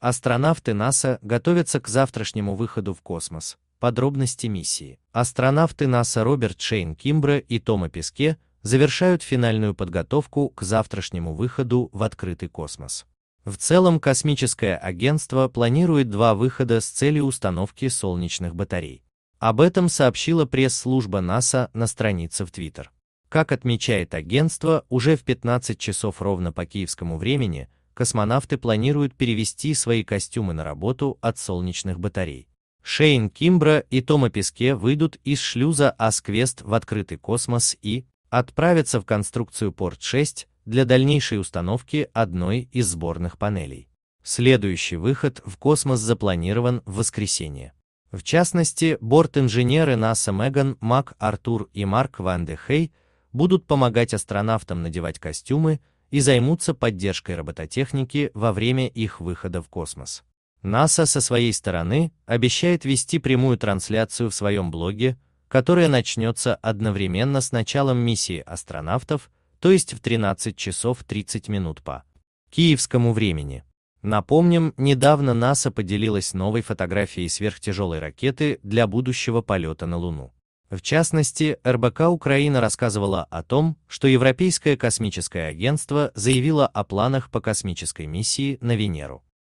Астронавты НАСА готовятся к завтрашнему выходу в космос. Подробности миссии. Астронавты НАСА Роберт Шейн Кимбра и Тома Песке завершают финальную подготовку к завтрашнему выходу в открытый космос. В целом космическое агентство планирует два выхода с целью установки солнечных батарей. Об этом сообщила пресс-служба НАСА на странице в Твиттер. Как отмечает агентство, уже в 15 часов ровно по киевскому времени – космонавты планируют перевести свои костюмы на работу от солнечных батарей. Шейн Кимбра и Тома Песке выйдут из шлюза Асквест в открытый космос и отправятся в конструкцию Порт-6 для дальнейшей установки одной из сборных панелей. Следующий выход в космос запланирован в воскресенье. В частности, борт-инженеры НАСА Меган Мак Артур и Марк Ван де Хей будут помогать астронавтам надевать костюмы, и займутся поддержкой робототехники во время их выхода в космос. НАСА со своей стороны обещает вести прямую трансляцию в своем блоге, которая начнется одновременно с началом миссии астронавтов, то есть в 13 часов 30 минут по киевскому времени. Напомним, недавно НАСА поделилась новой фотографией сверхтяжелой ракеты для будущего полета на Луну. В частности, РБК Украина рассказывала о том, что Европейское космическое агентство заявило о планах по космической миссии на Венеру.